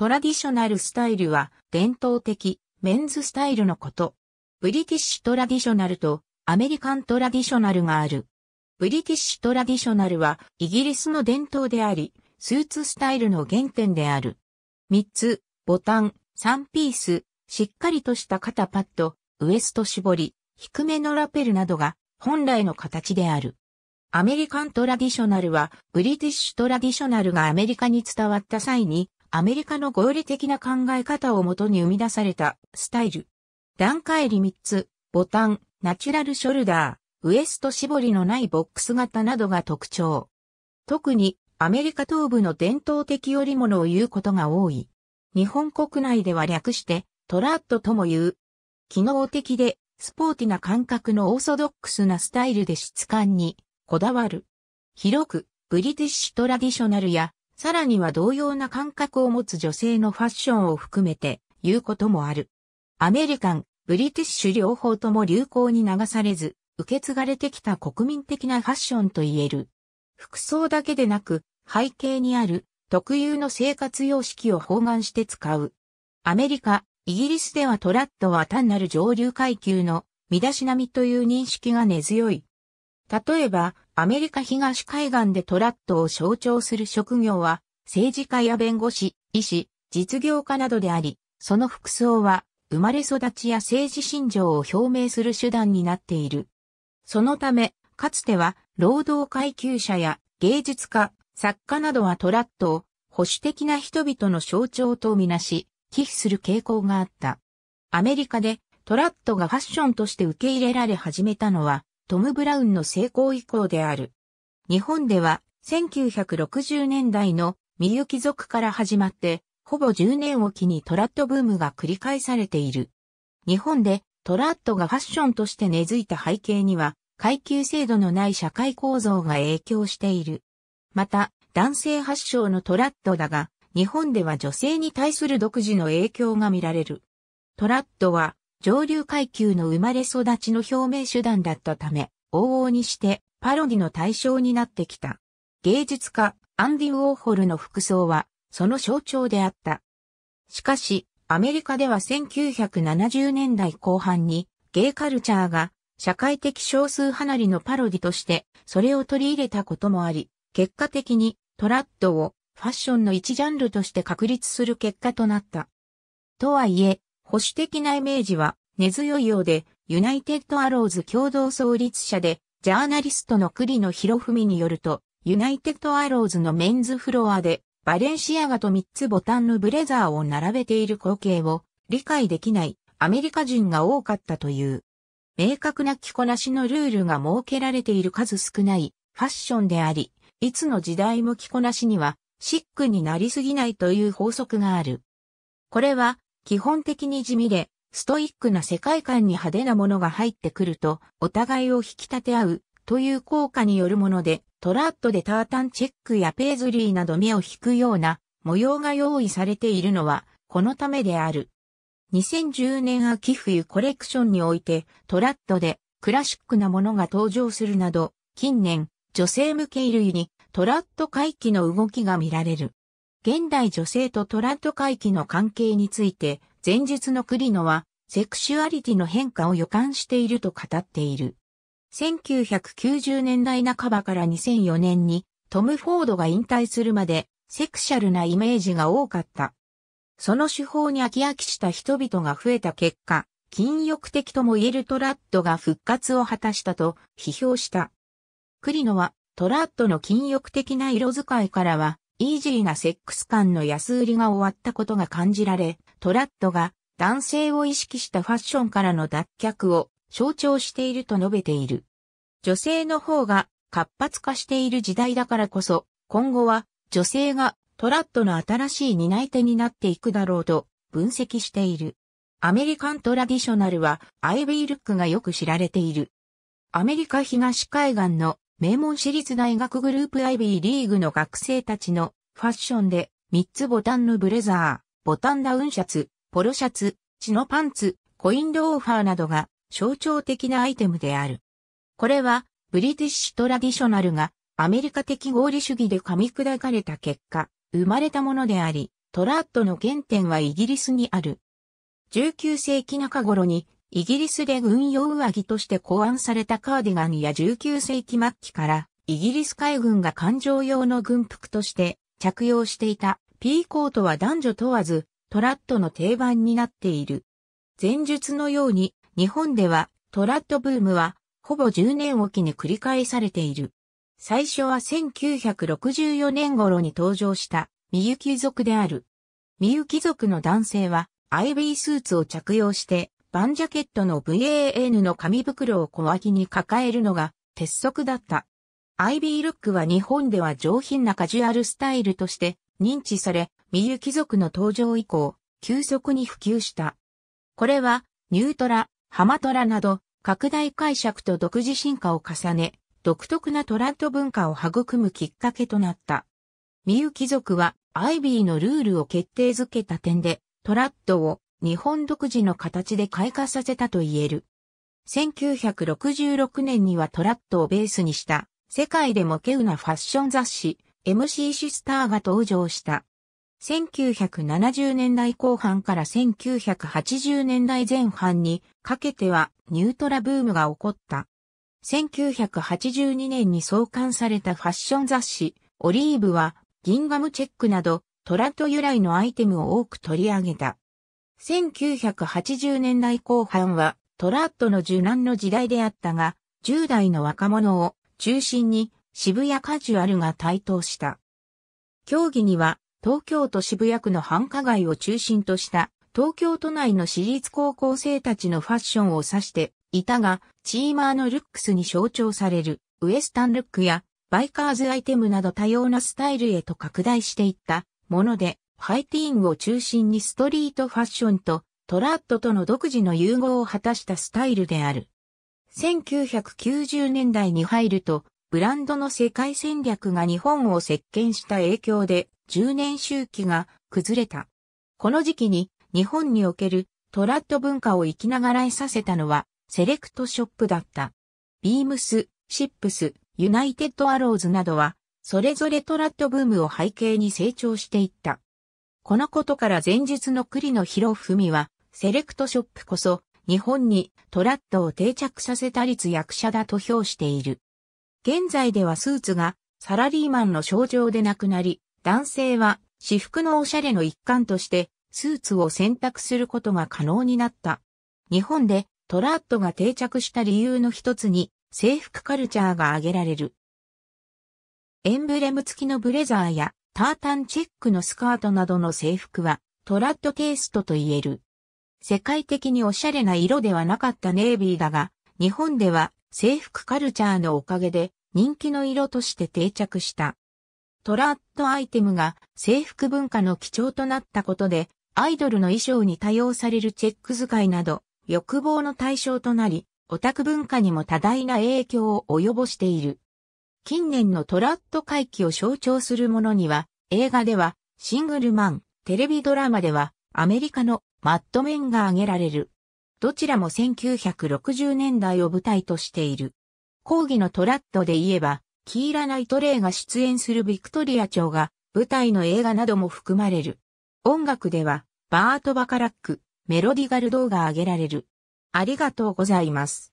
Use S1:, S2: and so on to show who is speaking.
S1: トラディショナルスタイルは伝統的メンズスタイルのこと。ブリティッシュトラディショナルとアメリカントラディショナルがある。ブリティッシュトラディショナルはイギリスの伝統であり、スーツスタイルの原点である。3つ、ボタン、3ピース、しっかりとした肩パッド、ウエスト絞り、低めのラペルなどが本来の形である。アメリカントラディショナルは、ブリティッシュトラディショナルがアメリカに伝わった際に、アメリカの合理的な考え方をもとに生み出されたスタイル。段階リミッツ、ボタン、ナチュラルショルダー、ウエスト絞りのないボックス型などが特徴。特にアメリカ東部の伝統的織物を言うことが多い。日本国内では略してトラットとも言う。機能的でスポーティな感覚のオーソドックスなスタイルで質感にこだわる。広くブリティッシュトラディショナルやさらには同様な感覚を持つ女性のファッションを含めて言うこともある。アメリカン、ブリティッシュ両方とも流行に流されず、受け継がれてきた国民的なファッションと言える。服装だけでなく、背景にある特有の生活様式を包含して使う。アメリカ、イギリスではトラッドは単なる上流階級の身だしなみという認識が根強い。例えば、アメリカ東海岸でトラットを象徴する職業は、政治家や弁護士、医師、実業家などであり、その服装は、生まれ育ちや政治信条を表明する手段になっている。そのため、かつては、労働階級者や芸術家、作家などはトラットを保守的な人々の象徴とみなし、寄付する傾向があった。アメリカでトラットがファッションとして受け入れられ始めたのは、トム・ブラウンの成功以降である。日本では1960年代のみゆき族から始まって、ほぼ10年おきにトラットブームが繰り返されている。日本でトラットがファッションとして根付いた背景には、階級制度のない社会構造が影響している。また、男性発祥のトラットだが、日本では女性に対する独自の影響が見られる。トラットは上流階級の生まれ育ちの表明手段だったため、往々にしてパロディの対象になってきた。芸術家、アンディ・ウォーホルの服装は、その象徴であった。しかし、アメリカでは1970年代後半に、ゲイカルチャーが、社会的少数派なりのパロディとして、それを取り入れたこともあり、結果的に、トラッドを、ファッションの一ジャンルとして確立する結果となった。とはいえ、保守的なイメージは根強いようで、ユナイテッドアローズ共同創立者で、ジャーナリストの栗野博文によると、ユナイテッドアローズのメンズフロアで、バレンシアガと3つボタンのブレザーを並べている光景を理解できないアメリカ人が多かったという。明確な着こなしのルールが設けられている数少ないファッションであり、いつの時代も着こなしにはシックになりすぎないという法則がある。これは基本的に地味で、ストイックな世界観に派手なものが入ってくると、お互いを引き立て合う、という効果によるもので、トラッドでタータンチェックやペーズリーなど目を引くような模様が用意されているのは、このためである。2010年秋冬コレクションにおいて、トラッドでクラシックなものが登場するなど、近年、女性向け衣類にトラッド回帰の動きが見られる。現代女性とトラット回帰の関係について、前述のクリノは、セクシュアリティの変化を予感していると語っている。1990年代半ばから2004年に、トム・フォードが引退するまで、セクシャルなイメージが多かった。その手法に飽き飽きした人々が増えた結果、禁欲的とも言えるトラッドが復活を果たしたと批評した。クリノは、トラッドの禁欲的な色使いからは、イージーなセックス感の安売りが終わったことが感じられ、トラッドが男性を意識したファッションからの脱却を象徴していると述べている。女性の方が活発化している時代だからこそ、今後は女性がトラッドの新しい担い手になっていくだろうと分析している。アメリカントラディショナルはアイビールックがよく知られている。アメリカ東海岸の名門私立大学グループアイビーリーグの学生たちのファッションで、3つボタンのブレザー、ボタンダウンシャツ、ポロシャツ、チノパンツ、コインローファーなどが象徴的なアイテムである。これは、ブリティッシュトラディショナルがアメリカ的合理主義で噛み砕かれた結果、生まれたものであり、トラットの原点はイギリスにある。19世紀中頃にイギリスで軍用上着として考案されたカーディガンや19世紀末期からイギリス海軍が艦上用の軍服として着用していたピーコートは男女問わずトラットの定番になっている。前述のように日本ではトラットブームはほぼ10年おきに繰り返されている。最初は1964年頃に登場したみゆき族である。みゆき族の男性はアイビースーツを着用してバンジャケットの VAN の紙袋を小脇に抱えるのが鉄則だった。アイビールックは日本では上品なカジュアルスタイルとして認知され、ミユ貴族の登場以降、急速に普及した。これは、ニュートラ、ハマトラなど、拡大解釈と独自進化を重ね、独特なトラッド文化を育むきっかけとなった。ミユ貴族は、アイビーのルールを決定づけた点で、トラッドを日本独自の形で開花させたと言える。1966年にはトラットをベースにした世界でもケウなファッション雑誌 MC シスターが登場した。1970年代後半から1980年代前半にかけてはニュートラブームが起こった。1982年に創刊されたファッション雑誌オリーブはギンガムチェックなどトラット由来のアイテムを多く取り上げた。1980年代後半はトラットの受難の時代であったが、10代の若者を中心に渋谷カジュアルが台頭した。競技には東京都渋谷区の繁華街を中心とした東京都内の私立高校生たちのファッションを指していたが、チーマーのルックスに象徴されるウエスタンルックやバイカーズアイテムなど多様なスタイルへと拡大していったもので、ハイティーンを中心にストリートファッションとトラッドとの独自の融合を果たしたスタイルである。1990年代に入ると、ブランドの世界戦略が日本を席巻した影響で、10年周期が崩れた。この時期に日本におけるトラッド文化を生きながらえさせたのは、セレクトショップだった。ビームス、シップス、ユナイテッドアローズなどは、それぞれトラッドブームを背景に成長していった。このことから前述の栗野博文は、セレクトショップこそ、日本にトラッドを定着させた立役者だと評している。現在ではスーツがサラリーマンの症状でなくなり、男性は私服のおしゃれの一環としてスーツを選択することが可能になった。日本でトラッドが定着した理由の一つに制服カルチャーが挙げられる。エンブレム付きのブレザーやタータンチェックのスカートなどの制服はトラッドテイストと言える。世界的におしゃれな色ではなかったネイビーだが、日本では制服カルチャーのおかげで人気の色として定着した。トラッドアイテムが制服文化の基調となったことで、アイドルの衣装に多用されるチェック使いなど、欲望の対象となり、オタク文化にも多大な影響を及ぼしている。近年のトラッド回帰を象徴するものには、映画では、シングルマン、テレビドラマでは、アメリカのマッドメンが挙げられる。どちらも1960年代を舞台としている。講義のトラッドで言えば、キーラ・ナイトレイが出演するビクトリア朝が舞台の映画なども含まれる。音楽では、バート・バカラック、メロディガル動画が挙げられる。ありがとうございます。